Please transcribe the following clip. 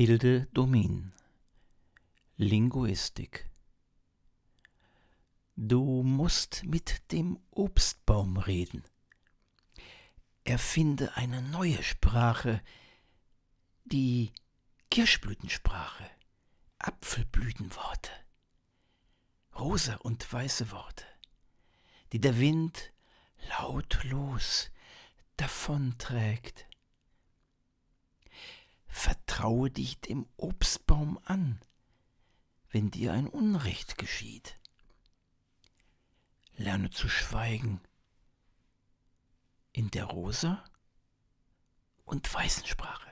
Hilde Domin Linguistik Du musst mit dem Obstbaum reden. Erfinde eine neue Sprache, die Kirschblütensprache, Apfelblütenworte, rosa und weiße Worte, die der Wind lautlos davonträgt traue dich dem Obstbaum an, wenn dir ein Unrecht geschieht. Lerne zu schweigen in der rosa und weißen Sprache.